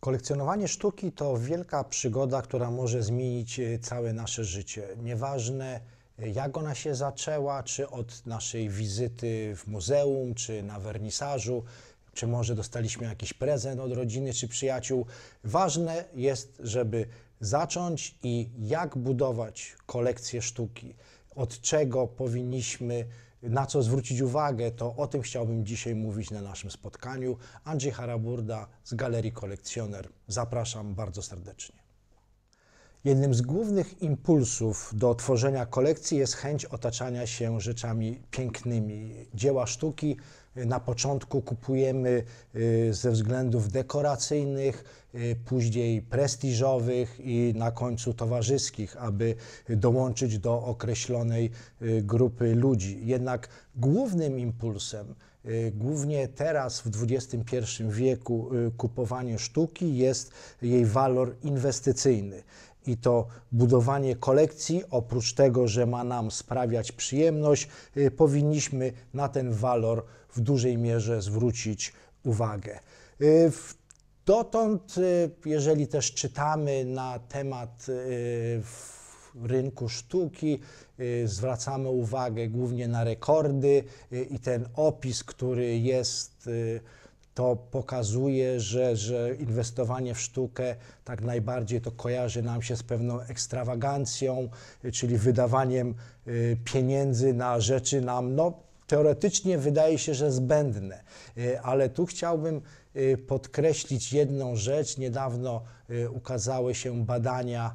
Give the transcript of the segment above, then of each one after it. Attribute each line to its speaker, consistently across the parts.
Speaker 1: Kolekcjonowanie sztuki to wielka przygoda, która może zmienić e, całe nasze życie. Nieważne e, jak ona się zaczęła, czy od naszej wizyty w muzeum, czy na wernisażu, czy może dostaliśmy jakiś prezent od rodziny czy przyjaciół. Ważne jest, żeby zacząć i jak budować kolekcję sztuki, od czego powinniśmy na co zwrócić uwagę, to o tym chciałbym dzisiaj mówić na naszym spotkaniu. Andrzej Haraburda z Galerii Kolekcjoner. Zapraszam bardzo serdecznie. Jednym z głównych impulsów do tworzenia kolekcji jest chęć otaczania się rzeczami pięknymi. Dzieła sztuki na początku kupujemy y, ze względów dekoracyjnych, y, później prestiżowych i na końcu towarzyskich, aby dołączyć do określonej y, grupy ludzi. Jednak głównym impulsem, głównie teraz w XXI wieku, kupowanie sztuki jest jej walor inwestycyjny i to budowanie kolekcji, oprócz tego, że ma nam sprawiać przyjemność, powinniśmy na ten walor w dużej mierze zwrócić uwagę. Y, dotąd, y, jeżeli też czytamy na temat y, rynku sztuki, zwracamy uwagę głównie na rekordy i ten opis, który jest, to pokazuje, że, że inwestowanie w sztukę tak najbardziej to kojarzy nam się z pewną ekstrawagancją, czyli wydawaniem pieniędzy na rzeczy nam, no teoretycznie wydaje się, że zbędne, y, ale tu chciałbym y, podkreślić jedną rzecz. Niedawno y, ukazały się badania,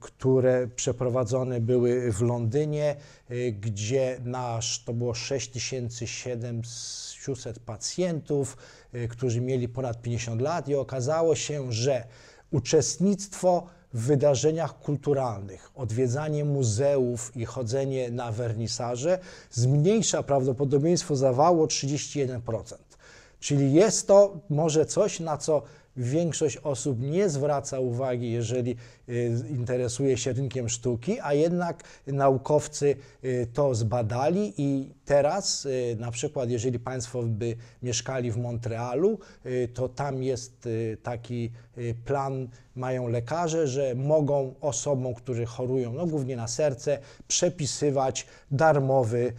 Speaker 1: które przeprowadzone były w Londynie, gdzie nasz to było 6700 pacjentów, którzy mieli ponad 50 lat, i okazało się, że uczestnictwo w wydarzeniach kulturalnych, odwiedzanie muzeów i chodzenie na wernisaże zmniejsza prawdopodobieństwo zawału o 31%. Czyli jest to może coś, na co większość osób nie zwraca uwagi, jeżeli y, interesuje się rynkiem sztuki, a jednak naukowcy y, to zbadali i Teraz y, na przykład, jeżeli Państwo by mieszkali w Montrealu, y, to tam jest y, taki plan, mają lekarze, że mogą osobom, które chorują no, głównie na serce, przepisywać darmowy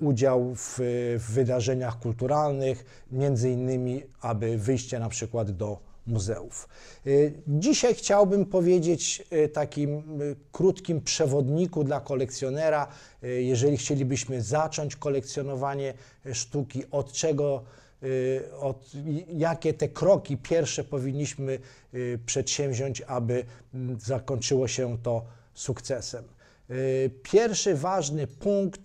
Speaker 1: udział w, w wydarzeniach kulturalnych, między innymi, aby wyjście na przykład do muzeów. Y, dzisiaj chciałbym powiedzieć y, takim y, krótkim przewodniku dla kolekcjonera, jeżeli chcielibyśmy zacząć kolekcjonowanie sztuki, od czego od, jakie te kroki pierwsze powinniśmy przedsięwziąć, aby mm, zakończyło się to sukcesem. Pierwszy ważny punkt,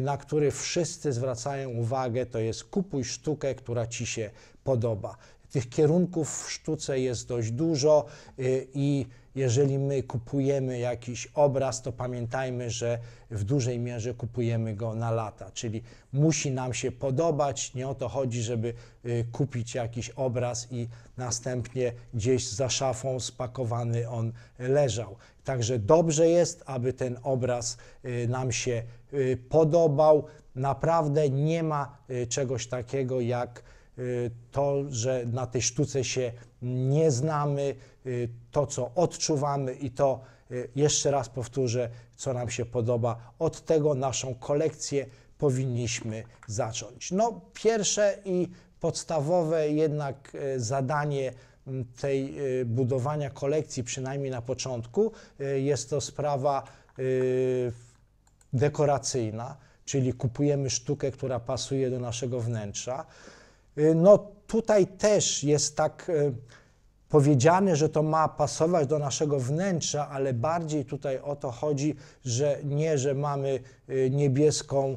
Speaker 1: na który wszyscy zwracają uwagę, to jest kupuj sztukę, która ci się podoba. Tych kierunków w sztuce jest dość dużo y, i jeżeli my kupujemy jakiś obraz, to pamiętajmy, że w dużej mierze kupujemy go na lata, czyli musi nam się podobać. Nie o to chodzi, żeby y, kupić jakiś obraz i następnie gdzieś za szafą spakowany on leżał. Także dobrze jest, aby ten obraz y, nam się podobał. Naprawdę nie ma czegoś takiego jak Y, to, że na tej sztuce się nie znamy, y, to co odczuwamy i to, y, jeszcze raz powtórzę, co nam się podoba, od tego naszą kolekcję powinniśmy zacząć. No, pierwsze i podstawowe jednak zadanie mm, tej budowania kolekcji, przynajmniej na początku, jest to sprawa dekoracyjna, czyli kupujemy sztukę, która pasuje do naszego wnętrza. Y, no tutaj też jest tak y, powiedziane, że to ma pasować do naszego wnętrza, ale bardziej tutaj o to chodzi, że nie, że mamy y, niebieską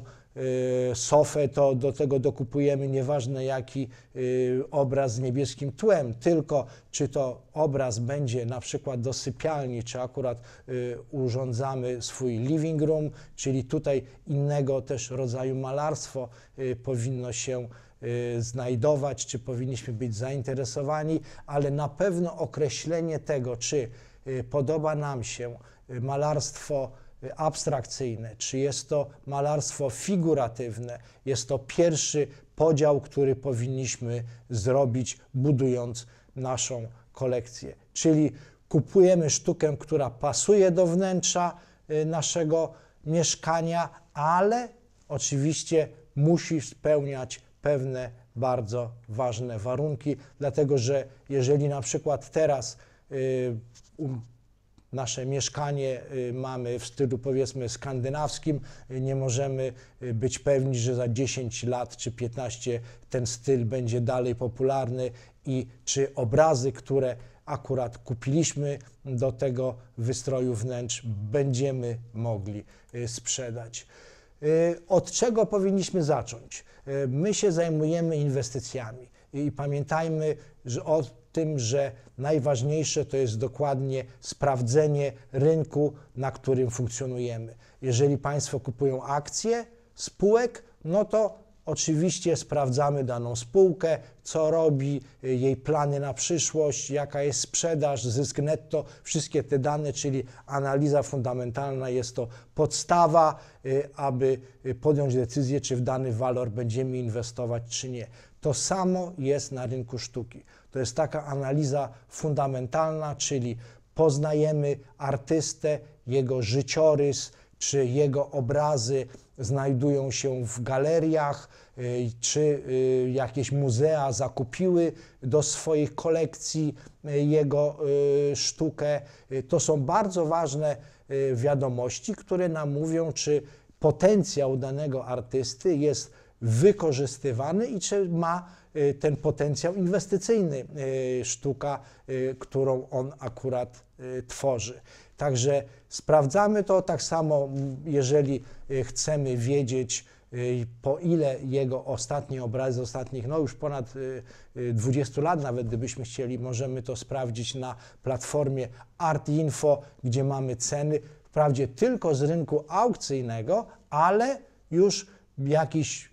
Speaker 1: sofę, to do tego dokupujemy nieważne jaki obraz z niebieskim tłem, tylko czy to obraz będzie na przykład do sypialni, czy akurat urządzamy swój living room, czyli tutaj innego też rodzaju malarstwo powinno się Y, znajdować, czy powinniśmy być zainteresowani, ale na pewno określenie tego, czy y, podoba nam się y, malarstwo abstrakcyjne, czy jest to malarstwo figuratywne, jest to pierwszy podział, który powinniśmy zrobić, budując naszą kolekcję. Czyli kupujemy sztukę, która pasuje do wnętrza naszego mieszkania, ale oczywiście musi spełniać pewne bardzo ważne warunki, dlatego że jeżeli na przykład teraz y, um, nasze mieszkanie y, mamy w stylu powiedzmy skandynawskim, y, nie możemy y, być pewni, że za 10 lat czy 15 ten styl będzie dalej popularny i czy obrazy, które akurat kupiliśmy do tego wystroju wnętrz, będziemy mogli sprzedać. Y, od czego powinniśmy zacząć? Y, my się zajmujemy inwestycjami i pamiętajmy że o tym, że najważniejsze to jest dokładnie sprawdzenie rynku, na którym funkcjonujemy. Jeżeli Państwo kupują akcje spółek, no to Oczywiście sprawdzamy daną spółkę, co robi, y, jej plany na przyszłość, jaka jest sprzedaż, zysk netto, wszystkie te dane, czyli analiza fundamentalna jest to podstawa, y, aby y, podjąć decyzję, czy w dany walor będziemy inwestować, czy nie. To samo jest na rynku sztuki. To jest taka analiza fundamentalna, czyli poznajemy artystę, jego życiorys, czy jego obrazy znajdują się w galeriach, y, czy y, jakieś muzea zakupiły do swoich kolekcji y, jego sztukę. To są bardzo ważne wiadomości, które nam mówią, czy potencjał danego artysty jest wykorzystywany i czy ma ten potencjał inwestycyjny sztuka, którą on akurat tworzy. Także sprawdzamy to tak samo, jeżeli y, chcemy wiedzieć, y, po ile jego ostatnie obrazy, ostatnich, no już ponad 20 y, lat, nawet gdybyśmy chcieli, możemy to sprawdzić na platformie ArtInfo, gdzie mamy ceny, wprawdzie tylko z rynku aukcyjnego, ale już jakiś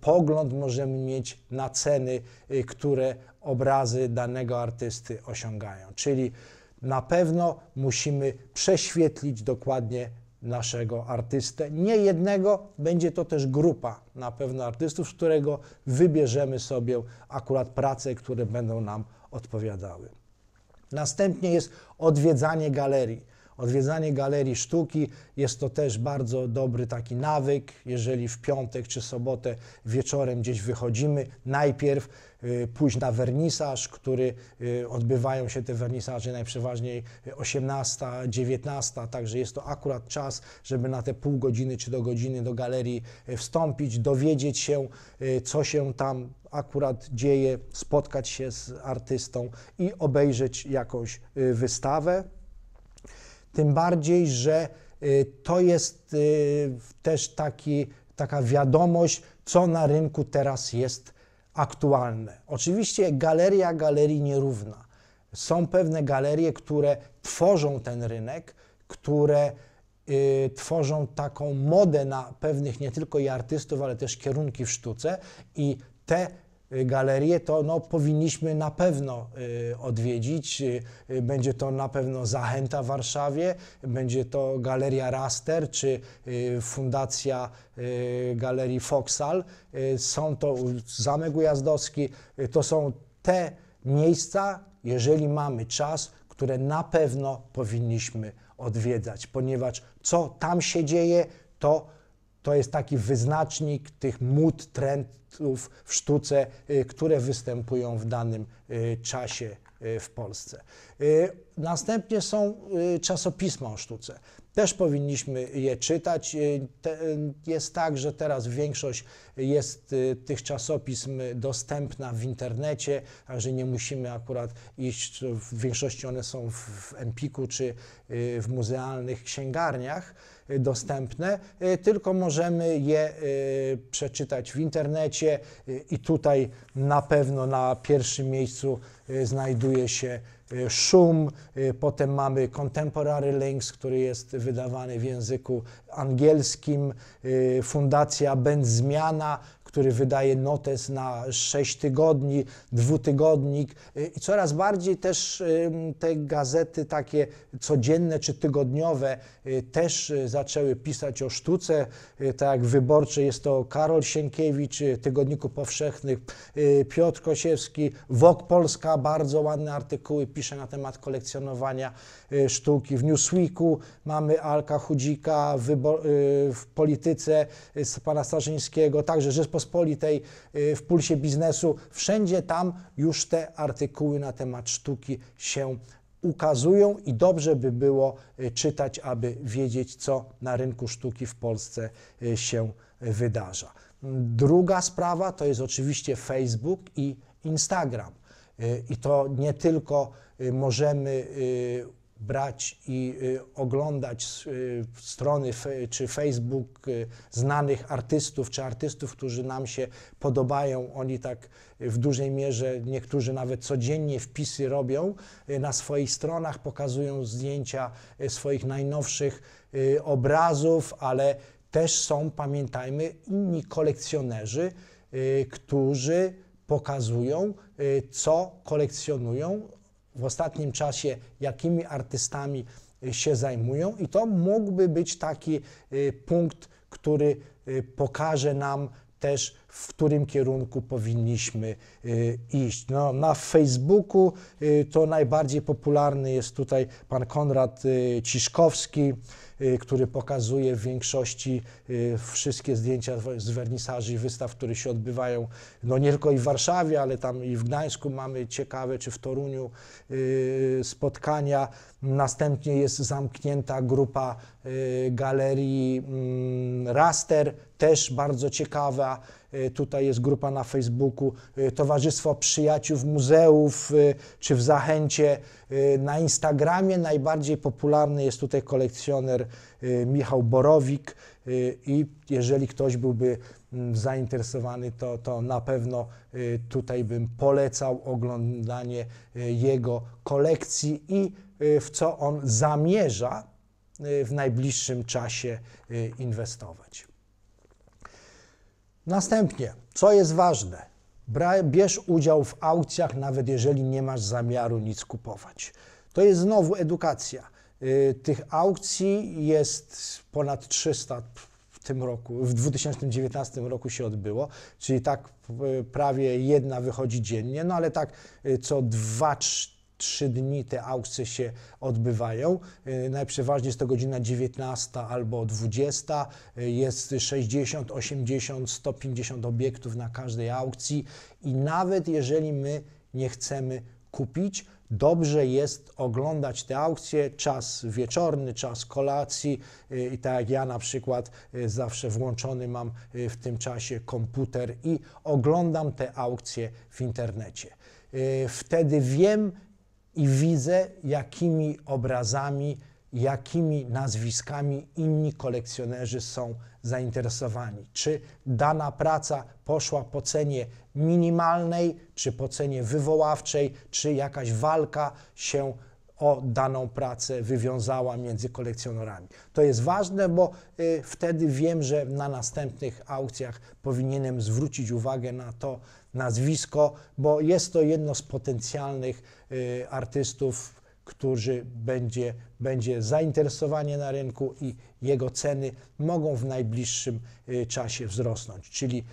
Speaker 1: pogląd możemy mieć na ceny, które obrazy danego artysty osiągają. Czyli na pewno musimy prześwietlić dokładnie naszego artystę. Nie jednego, będzie to też grupa na pewno artystów, z którego wybierzemy sobie akurat prace, które będą nam odpowiadały. Następnie jest odwiedzanie galerii. Odwiedzanie galerii sztuki jest to też bardzo dobry taki nawyk, jeżeli w piątek czy sobotę wieczorem gdzieś wychodzimy, najpierw y, pójść na wernisaż, który y, odbywają się te wernisaże najprzeważniej 18, y, 19, także jest to akurat czas, żeby na te pół godziny czy do godziny do galerii wstąpić, dowiedzieć się, co się tam akurat dzieje, spotkać się z artystą i obejrzeć jakąś wystawę. Tym bardziej, że y, to jest y, też taki, taka wiadomość, co na rynku teraz jest aktualne. Oczywiście galeria galerii nierówna. Są pewne galerie, które tworzą ten rynek, które y, tworzą taką modę na pewnych nie tylko i artystów, ale też kierunki w sztuce i te Y, galerię, to no, powinniśmy na pewno y, odwiedzić. Y, będzie to na pewno Zachęta w Warszawie, będzie to Galeria Raster czy Fundacja Galerii Foksal. Są to Zamek Ujazdowski. To są te miejsca, jeżeli mamy czas, które na pewno powinniśmy odwiedzać, ponieważ co tam się dzieje, to to jest taki wyznacznik tych mód, trendów w sztuce, y, które występują w danym y, czasie y, w Polsce. Następnie są y, czasopisma o sztuce. Też powinniśmy je czytać. Y, y, jest tak, że teraz większość jest tych czasopism dostępna w internecie, także nie musimy akurat iść, w większości one są w Empiku czy w muzealnych księgarniach dostępne, tylko możemy je przeczytać w internecie i tutaj na pewno na pierwszym miejscu znajduje się Y, szum, y, potem mamy Contemporary Links, który jest wydawany w języku angielskim, y, Fundacja Będzmiana, który wydaje notes na 6 tygodni, dwutygodnik y, i coraz bardziej też te gazety takie codzienne czy tygodniowe y, też y, zaczęły pisać o sztuce, tak jak wyborczy jest to Karol Sienkiewicz, Tygodniku Powszechnych, Piotr Kosiewski, Wok Polska bardzo ładne artykuły pisze na temat kolekcjonowania sztuki. W Newsweeku mamy Alka Chudzika, w Polityce pana Starzyńskiego, także Rzeczpospolitej Rzeczpospolitej, y, w Pulsie Biznesu, wszędzie tam już te artykuły na temat sztuki się ukazują i dobrze by było y, czytać, aby wiedzieć, co na rynku sztuki w Polsce y, się wydarza. Druga sprawa to jest oczywiście Facebook i Instagram. I to nie tylko możemy brać i y, oglądać y, strony czy Facebook y, znanych artystów, czy artystów, którzy nam się podobają. Oni tak w dużej mierze, niektórzy nawet codziennie wpisy robią na swoich stronach, pokazują zdjęcia swoich najnowszych obrazów, ale też są, pamiętajmy, inni kolekcjonerzy, którzy pokazują, co kolekcjonują, w ostatnim czasie, jakimi artystami e, się zajmują, i to mógłby być taki e, punkt, który e, pokaże nam też, w którym kierunku powinniśmy y, iść. No, na Facebooku y, to najbardziej popularny jest tutaj pan Konrad y, Ciszkowski, który pokazuje w większości wszystkie zdjęcia z wernisaży i wystaw, które się odbywają no nie tylko i w Warszawie, ale tam i w Gdańsku mamy ciekawe, czy w Toruniu spotkania. Następnie jest zamknięta grupa galerii mm, Raster, też bardzo ciekawa. E, tutaj jest grupa na Facebooku, e, Towarzystwo Przyjaciół Muzeów, e, czy w Zachęcie. Na Instagramie najbardziej popularny jest tutaj kolekcjoner Michał Borowik i jeżeli ktoś byłby mm, zainteresowany, to, to na pewno tutaj bym polecał oglądanie jego kolekcji i w co on zamierza w najbliższym czasie inwestować. Następnie, co jest ważne, bierz udział w aukcjach, nawet jeżeli nie masz zamiaru nic kupować. To jest znowu edukacja. Y, tych aukcji jest ponad 300 w tym roku, w 2019 roku się odbyło, czyli tak y, prawie jedna wychodzi dziennie, no ale tak y, co 2 trzy trzy dni te aukcje się odbywają. Y, najprzeważniej jest to godzina 19 albo 20. Y, jest 60, 80, 150 obiektów na każdej aukcji i nawet jeżeli my nie chcemy kupić, dobrze jest oglądać te aukcje, czas wieczorny, czas kolacji y, i tak jak ja na przykład zawsze włączony mam w tym czasie komputer i oglądam te aukcje w internecie. Wtedy wiem, i widzę, jakimi obrazami, jakimi nazwiskami inni kolekcjonerzy są zainteresowani. Czy dana praca poszła po cenie minimalnej, czy po cenie wywoławczej, czy jakaś walka się o daną pracę wywiązała między kolekcjonerami. To jest ważne, bo y, wtedy wiem, że na następnych aukcjach powinienem zwrócić uwagę na to, nazwisko, bo jest to jedno z potencjalnych y, artystów, którzy będzie, będzie zainteresowanie na rynku i jego ceny mogą w najbliższym y, czasie wzrosnąć. Czyli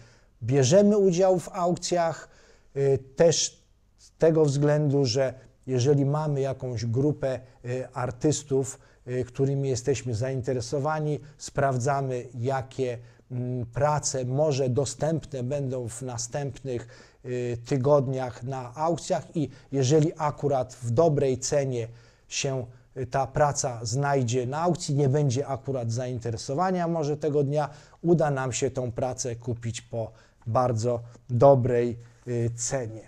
Speaker 1: bierzemy udział w aukcjach y, też z tego względu, że jeżeli mamy jakąś grupę artystów, którymi jesteśmy zainteresowani, sprawdzamy, jakie Mm, prace może dostępne będą w następnych y, tygodniach na aukcjach i jeżeli akurat w dobrej cenie się y, ta praca znajdzie na aukcji, nie będzie akurat zainteresowania może tego dnia, uda nam się tą pracę kupić po bardzo dobrej y, cenie.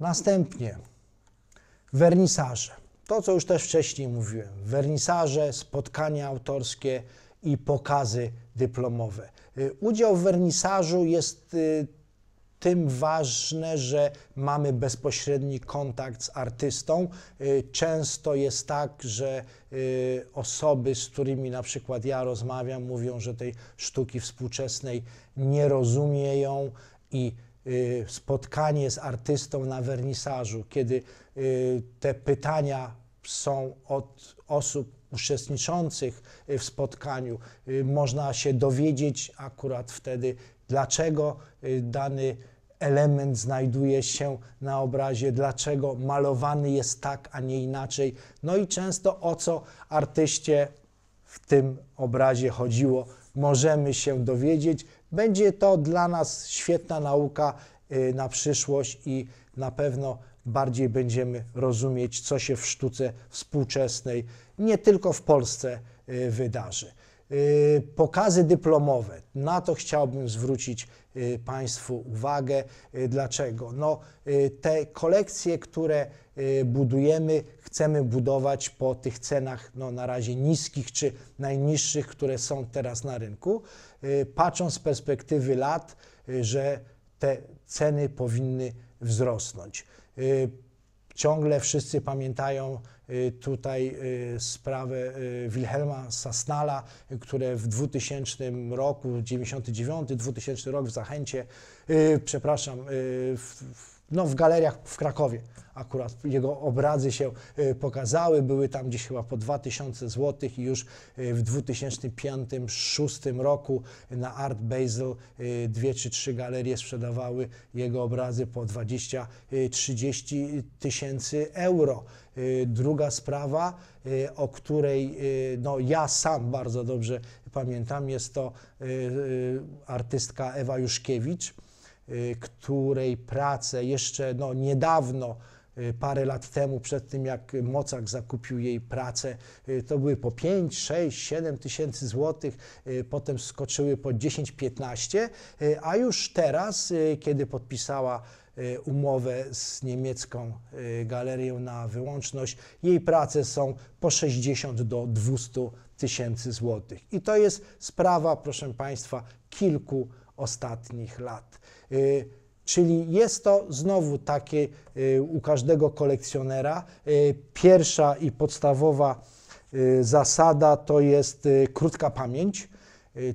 Speaker 1: Następnie wernisaże. To, co już też wcześniej mówiłem, wernisaże, spotkania autorskie, i pokazy dyplomowe. Y, udział w wernisażu jest y, tym ważne, że mamy bezpośredni kontakt z artystą. Y, często jest tak, że osoby, z którymi na przykład ja rozmawiam, mówią, że tej sztuki współczesnej nie rozumieją i spotkanie z artystą na wernisażu, kiedy te pytania są od osób, uczestniczących y, w spotkaniu. Y, można się dowiedzieć akurat wtedy, dlaczego y, dany element znajduje się na obrazie, dlaczego malowany jest tak, a nie inaczej. No i często o co artyście w tym obrazie chodziło, możemy się dowiedzieć. Będzie to dla nas świetna nauka na przyszłość i na pewno bardziej będziemy rozumieć, co się w sztuce współczesnej nie tylko w Polsce y, wydarzy. Y, pokazy dyplomowe, na to chciałbym zwrócić y, Państwu uwagę. Dlaczego? No, te kolekcje, które budujemy, chcemy budować po tych cenach no, na razie niskich czy najniższych, które są teraz na rynku, patrząc z perspektywy lat, że te ceny powinny wzrosnąć. Ciągle wszyscy pamiętają y, tutaj y, sprawę y, Wilhelma Sasnala, które w 2000 roku, 99, 2000 rok w Zachęcie, przepraszam, w, w no, w galeriach w Krakowie. Akurat jego obrazy się y, pokazały, były tam gdzieś chyba po 2000 zł i już y, w 2005-2006 roku na Art Basel y, dwie czy trzy galerie sprzedawały jego obrazy po 20-30 tysięcy euro. Druga sprawa, o której no, ja sam bardzo dobrze pamiętam, jest to artystka Ewa Juszkiewicz Y, której pracę jeszcze no, niedawno, y, parę lat temu, przed tym jak Mocak zakupił jej pracę, y, to były po 5, 6, 7 tysięcy złotych, potem skoczyły po 10, 15, a już teraz, kiedy podpisała umowę z niemiecką galerią na wyłączność, jej prace są po 60 do 200 tysięcy złotych. I to jest sprawa, proszę Państwa, kilku ostatnich lat. Y, czyli jest to znowu takie y, u każdego kolekcjonera. Y, pierwsza i podstawowa zasada to jest krótka pamięć,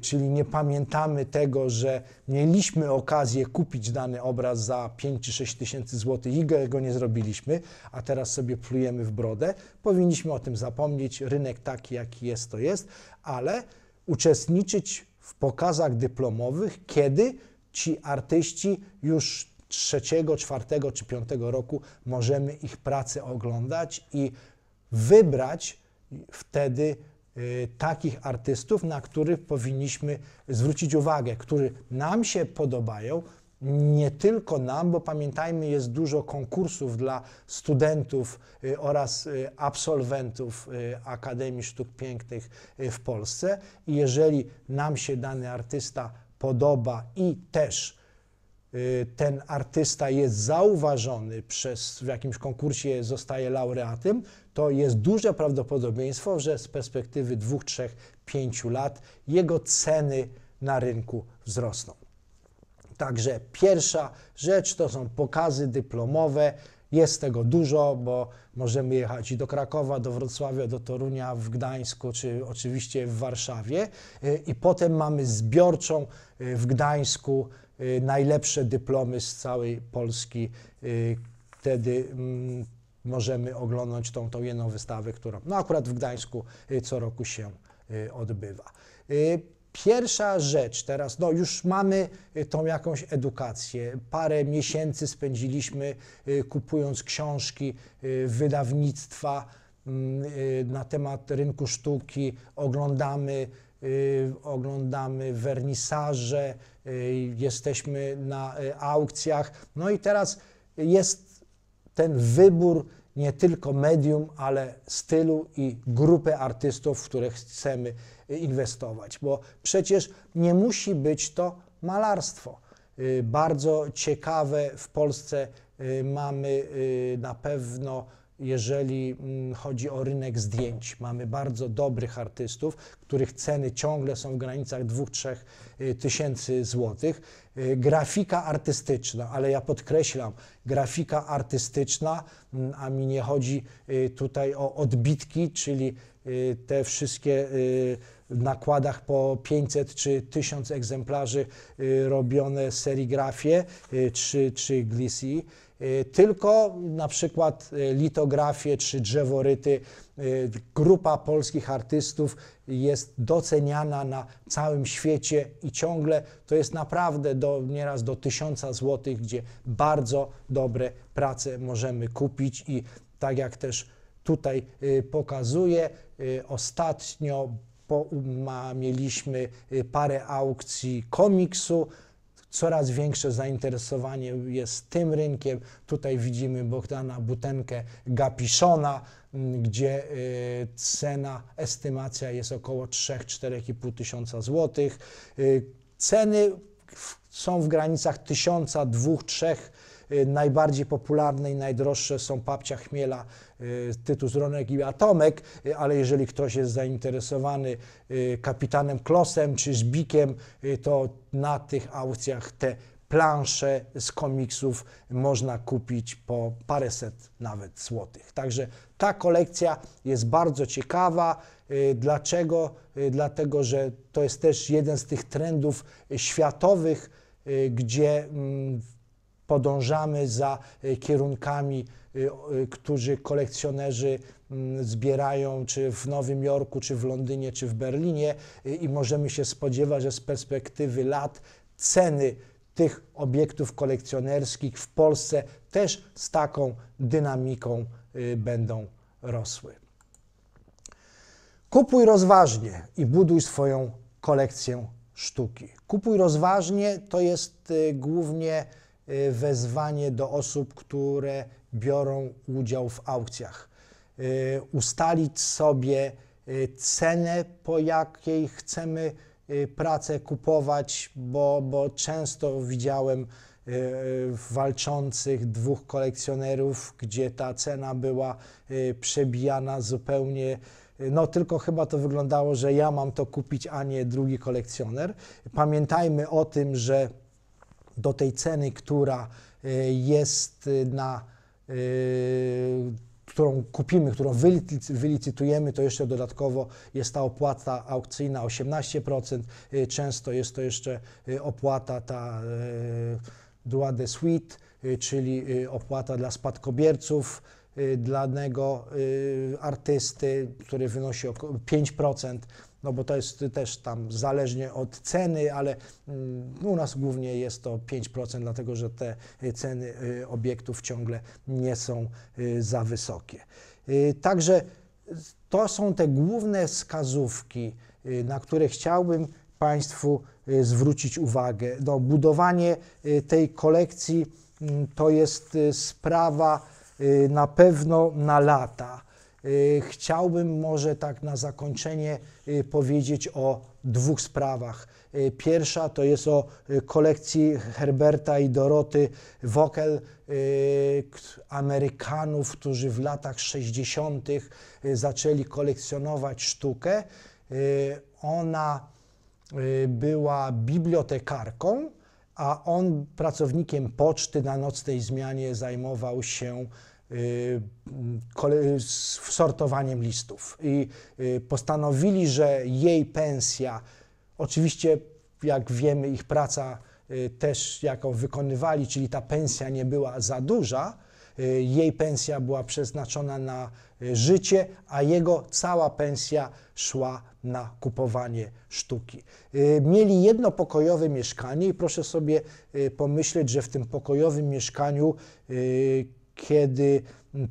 Speaker 1: czyli nie pamiętamy tego, że mieliśmy okazję kupić dany obraz za 5 czy 6 tysięcy złotych i go nie zrobiliśmy, a teraz sobie plujemy w brodę. Powinniśmy o tym zapomnieć. Rynek taki, jaki jest, to jest, ale uczestniczyć w pokazach dyplomowych, kiedy ci artyści już trzeciego, czwartego czy piątego roku możemy ich pracę oglądać i wybrać wtedy y, takich artystów, na których powinniśmy zwrócić uwagę, którzy nam się podobają, nie tylko nam, bo pamiętajmy, jest dużo konkursów dla studentów y, oraz y, absolwentów Akademii Sztuk Pięknych w Polsce. I jeżeli nam się dany artysta podoba i też y, ten artysta jest zauważony przez, w jakimś konkursie zostaje laureatem, to jest duże prawdopodobieństwo, że z perspektywy dwóch, trzech, pięciu lat jego ceny na rynku wzrosną. Także pierwsza rzecz to są pokazy dyplomowe, jest tego dużo, bo możemy jechać i do Krakowa, do Wrocławia, do Torunia, w Gdańsku, czy oczywiście w Warszawie. Y, I potem mamy zbiorczą y, w Gdańsku y, najlepsze dyplomy z całej Polski. Wtedy mm, możemy oglądać tą, tą jedną wystawę, która, no akurat w Gdańsku co roku się odbywa. Pierwsza rzecz teraz, no już mamy y, tą jakąś edukację. Parę miesięcy spędziliśmy y, kupując książki, y, wydawnictwa mm, na temat rynku sztuki, oglądamy, oglądamy wernisaże, jesteśmy na aukcjach. No i teraz jest ten wybór nie tylko medium, ale stylu i grupę artystów, w których chcemy y, inwestować. Bo przecież nie musi być to malarstwo. Y, bardzo ciekawe w Polsce y, mamy na pewno jeżeli mm, chodzi o rynek zdjęć. Mamy bardzo dobrych artystów, których ceny ciągle są w granicach 2-3 y, tysięcy złotych. Y, grafika artystyczna, ale ja podkreślam, grafika artystyczna, mm, a mi nie chodzi y, tutaj o odbitki, czyli te wszystkie w nakładach po 500 czy 1000 egzemplarzy robione serigrafie czy, czy glissy Y, tylko na przykład y, litografie czy drzeworyty. Y, grupa polskich artystów jest doceniana na całym świecie i ciągle to jest naprawdę do, nieraz do tysiąca złotych, gdzie bardzo dobre prace możemy kupić i tak jak też tutaj pokazuję, ostatnio po, ma, mieliśmy parę aukcji komiksu, coraz większe zainteresowanie jest tym rynkiem. Tutaj widzimy Bogdana Butenkę Gapiszona, mm, gdzie y, cena, estymacja jest około 3-4,5 tysiąca złotych. Y, ceny są w granicach 1000, 2, 3 Y, najbardziej popularne i najdroższe są Papcia Chmiela, y, Tytus Ronek i Atomek, y, ale jeżeli ktoś jest zainteresowany Kapitanem Klosem czy Żbikiem, to na tych aukcjach te plansze z komiksów można kupić po paręset nawet złotych. Także ta kolekcja jest bardzo ciekawa. Dlaczego? Dlatego, że to jest też jeden z tych trendów światowych, gdzie mm, podążamy za e, kierunkami, e, e, którzy kolekcjonerzy mm, zbierają, czy w Nowym Jorku, czy w Londynie, czy w Berlinie, i możemy się spodziewać, że z perspektywy lat ceny tych obiektów kolekcjonerskich w Polsce też z taką dynamiką będą rosły. Kupuj rozważnie i buduj swoją kolekcję sztuki. Kupuj rozważnie to jest głównie Y, wezwanie do osób, które biorą udział w aukcjach. Y, ustalić sobie y, cenę, po jakiej chcemy pracę kupować, bo, bo często widziałem walczących dwóch kolekcjonerów, gdzie ta cena była przebijana zupełnie. No, tylko chyba to wyglądało, że ja mam to kupić, a nie drugi kolekcjoner. Pamiętajmy o tym, że do tej ceny, która e, jest e, na e, którą kupimy, którą wylicytujemy, to jeszcze dodatkowo jest ta opłata aukcyjna 18%. Często jest to jeszcze opłata ta droit de suite, czyli opłata dla spadkobierców dla danego artysty, który wynosi około 5% no bo to jest też tam zależnie od ceny, ale mm, u nas głównie jest to 5%, dlatego że te y, ceny y, obiektów ciągle nie są y, za wysokie. Także to są te główne wskazówki, na które chciałbym Państwu zwrócić uwagę. No, budowanie tej kolekcji mm, to jest sprawa na pewno na lata. Y, chciałbym może tak na zakończenie y, powiedzieć o dwóch sprawach. Y, pierwsza to jest o kolekcji Herberta i Doroty Wokel, Amerykanów, którzy w latach 60. zaczęli kolekcjonować sztukę. Ona była bibliotekarką, a on pracownikiem poczty na nocnej zmianie zajmował się Y, z sortowaniem listów. I y, postanowili, że jej pensja, oczywiście, jak wiemy, ich praca y, też jaką wykonywali, czyli ta pensja nie była za duża, jej pensja była przeznaczona na życie, a jego cała pensja szła na kupowanie sztuki. Mieli jednopokojowe mieszkanie i proszę sobie pomyśleć, że w tym pokojowym mieszkaniu kiedy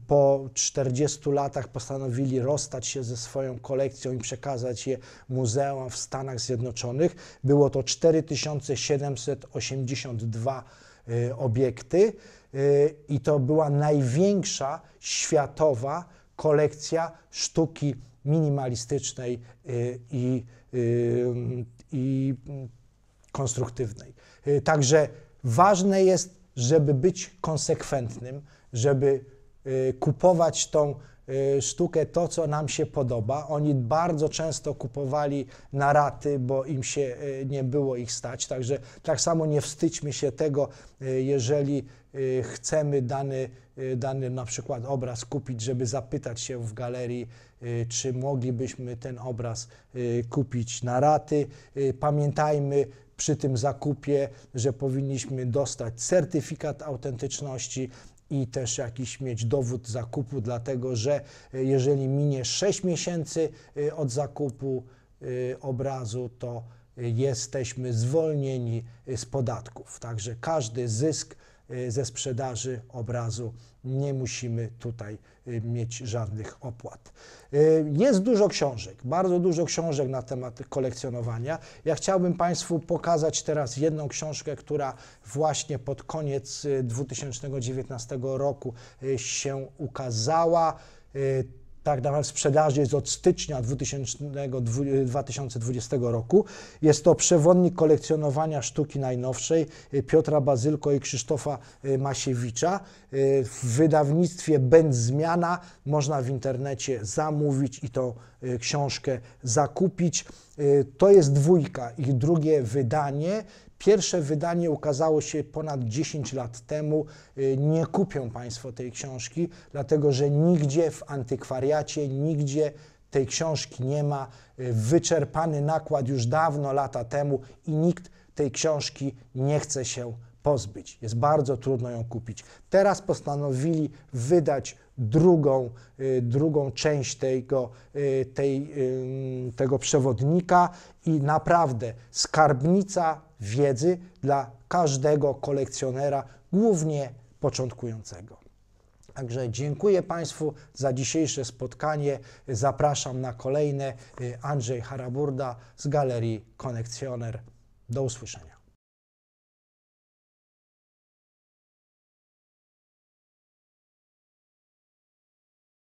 Speaker 1: po 40 latach postanowili rozstać się ze swoją kolekcją i przekazać je muzeum w Stanach Zjednoczonych. Było to 4782 y, obiekty y, i to była największa światowa kolekcja sztuki minimalistycznej y, i, i, i konstruktywnej. Także ważne jest, żeby być konsekwentnym, żeby y, kupować tą y, sztukę to, co nam się podoba. Oni bardzo często kupowali na raty, bo im się y, nie było ich stać. Także tak samo nie wstydźmy się tego, jeżeli chcemy dany, dany na przykład obraz kupić, żeby zapytać się w galerii, czy moglibyśmy ten obraz kupić na raty. Pamiętajmy, przy tym zakupie, że powinniśmy dostać certyfikat autentyczności, i też jakiś mieć dowód zakupu, dlatego że e, jeżeli minie 6 miesięcy e, od zakupu e, obrazu, to jesteśmy zwolnieni z podatków. Także każdy zysk Y, ze sprzedaży obrazu nie musimy tutaj y, mieć żadnych opłat. Y, jest dużo książek, bardzo dużo książek na temat kolekcjonowania. Ja chciałbym Państwu pokazać teraz jedną książkę, która właśnie pod koniec 2019 roku się ukazała tak, w sprzedaży jest od stycznia 2020 y, roku. Jest to przewodnik kolekcjonowania sztuki najnowszej y, Piotra Bazylko i Krzysztofa y, Masiewicza. W wydawnictwie Będ Zmiana można w internecie zamówić i tą książkę zakupić. To jest dwójka, ich drugie wydanie. Pierwsze wydanie ukazało się ponad 10 lat temu. Y, nie kupią Państwo tej książki, dlatego że nigdzie w antykwariacie, nigdzie tej książki nie ma. Y, wyczerpany nakład już dawno, lata temu i nikt tej książki nie chce się pozbyć. Jest bardzo trudno ją kupić. Teraz postanowili wydać drugą, y, drugą część tego, y, tej, tego przewodnika i naprawdę skarbnica wiedzy dla każdego kolekcjonera, głównie początkującego. Także dziękuję Państwu za dzisiejsze spotkanie. Zapraszam na kolejne. Y, Andrzej Haraburda z Galerii Konekcjoner. Do usłyszenia.